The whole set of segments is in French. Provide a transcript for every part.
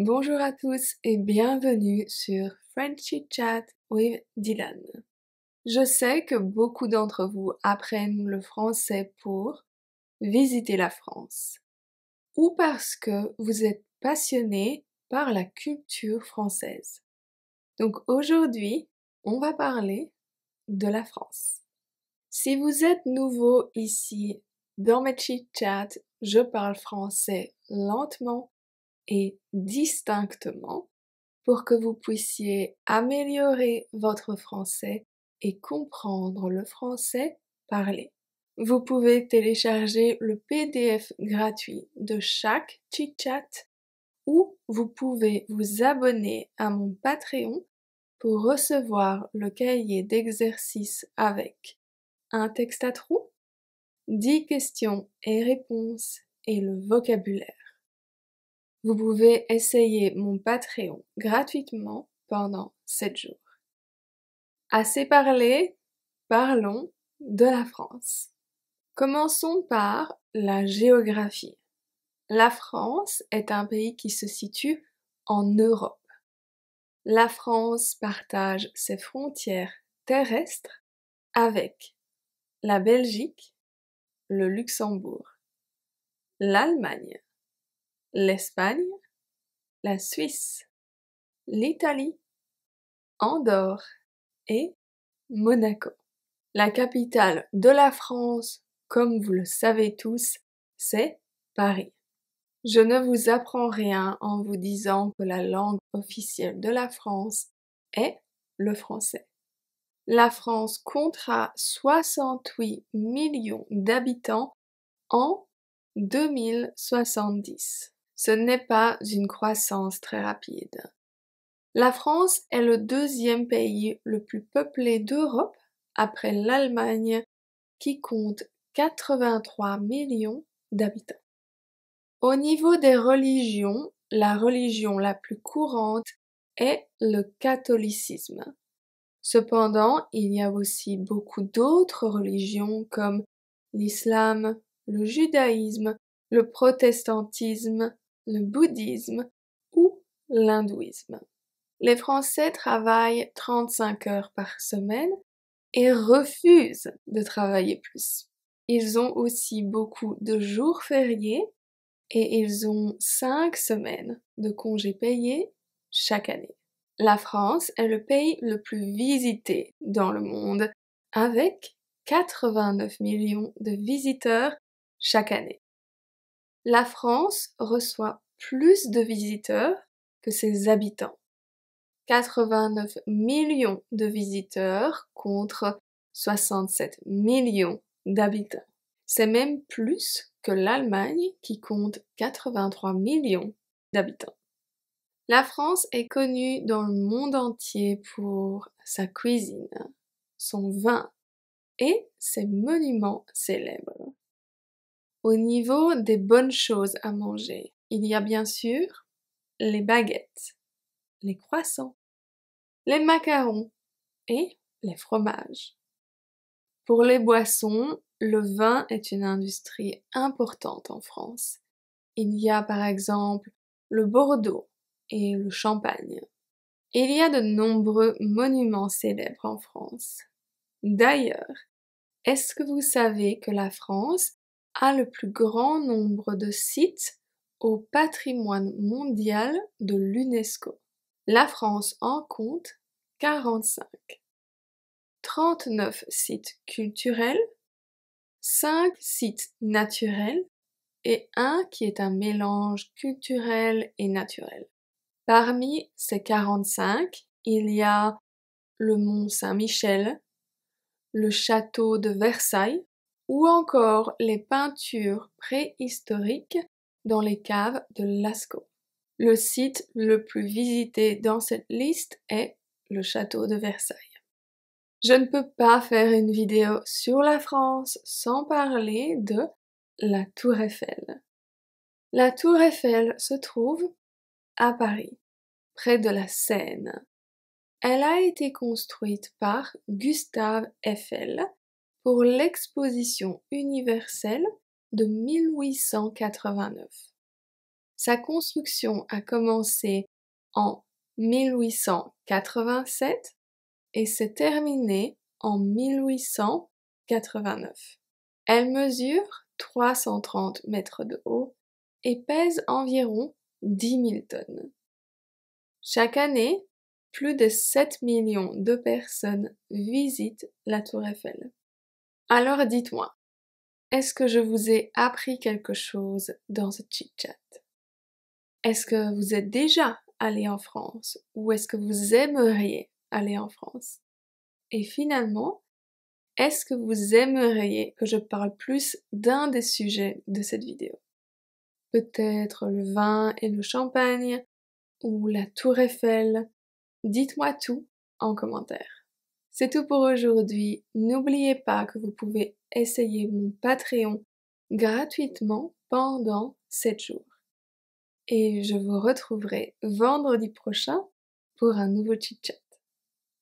Bonjour à tous et bienvenue sur Frenchy Chat with Dylan. Je sais que beaucoup d'entre vous apprennent le français pour visiter la France ou parce que vous êtes passionné par la culture française. Donc aujourd'hui, on va parler de la France. Si vous êtes nouveau ici dans mes chit-chats, je parle français lentement et distinctement pour que vous puissiez améliorer votre français et comprendre le français parlé. Vous pouvez télécharger le PDF gratuit de chaque chit-chat ou vous pouvez vous abonner à mon Patreon pour recevoir le cahier d'exercice avec un texte à trous, 10 questions et réponses et le vocabulaire. Vous pouvez essayer mon Patreon gratuitement pendant 7 jours. Assez parlé, parlons de la France. Commençons par la géographie. La France est un pays qui se situe en Europe. La France partage ses frontières terrestres avec la Belgique, le Luxembourg, l'Allemagne, l'Espagne, la Suisse, l'Italie, Andorre et Monaco. La capitale de la France, comme vous le savez tous, c'est Paris. Je ne vous apprends rien en vous disant que la langue officielle de la France est le français. La France comptera 68 millions d'habitants en 2070 ce n'est pas une croissance très rapide. La France est le deuxième pays le plus peuplé d'Europe après l'Allemagne qui compte 83 millions d'habitants. Au niveau des religions, la religion la plus courante est le catholicisme. Cependant, il y a aussi beaucoup d'autres religions comme l'islam, le judaïsme, le protestantisme, le bouddhisme ou l'hindouisme. Les Français travaillent 35 heures par semaine et refusent de travailler plus. Ils ont aussi beaucoup de jours fériés et ils ont 5 semaines de congés payés chaque année. La France est le pays le plus visité dans le monde avec 89 millions de visiteurs chaque année la France reçoit plus de visiteurs que ses habitants. 89 millions de visiteurs contre 67 millions d'habitants. C'est même plus que l'Allemagne qui compte 83 millions d'habitants. La France est connue dans le monde entier pour sa cuisine, son vin et ses monuments célèbres. Au niveau des bonnes choses à manger, il y a bien sûr les baguettes, les croissants, les macarons et les fromages. Pour les boissons, le vin est une industrie importante en France. Il y a par exemple le Bordeaux et le Champagne. Il y a de nombreux monuments célèbres en France. D'ailleurs, est-ce que vous savez que la France a le plus grand nombre de sites au patrimoine mondial de l'UNESCO. La France en compte 45. 39 sites culturels, 5 sites naturels et 1 qui est un mélange culturel et naturel. Parmi ces 45, il y a le Mont Saint-Michel, le château de Versailles, ou encore les peintures préhistoriques dans les caves de Lascaux. Le site le plus visité dans cette liste est le château de Versailles. Je ne peux pas faire une vidéo sur la France sans parler de la Tour Eiffel. La Tour Eiffel se trouve à Paris, près de la Seine. Elle a été construite par Gustave Eiffel pour l'exposition universelle de 1889. Sa construction a commencé en 1887 et s'est terminée en 1889. Elle mesure 330 mètres de haut et pèse environ 10 000 tonnes. Chaque année, plus de 7 millions de personnes visitent la tour Eiffel. Alors dites-moi, est-ce que je vous ai appris quelque chose dans ce chit-chat Est-ce que vous êtes déjà allé en France ou est-ce que vous aimeriez aller en France Et finalement, est-ce que vous aimeriez que je parle plus d'un des sujets de cette vidéo Peut-être le vin et le champagne ou la tour Eiffel Dites-moi tout en commentaire. C'est tout pour aujourd'hui. N'oubliez pas que vous pouvez essayer mon Patreon gratuitement pendant 7 jours. Et je vous retrouverai vendredi prochain pour un nouveau chit-chat.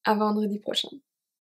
À vendredi prochain.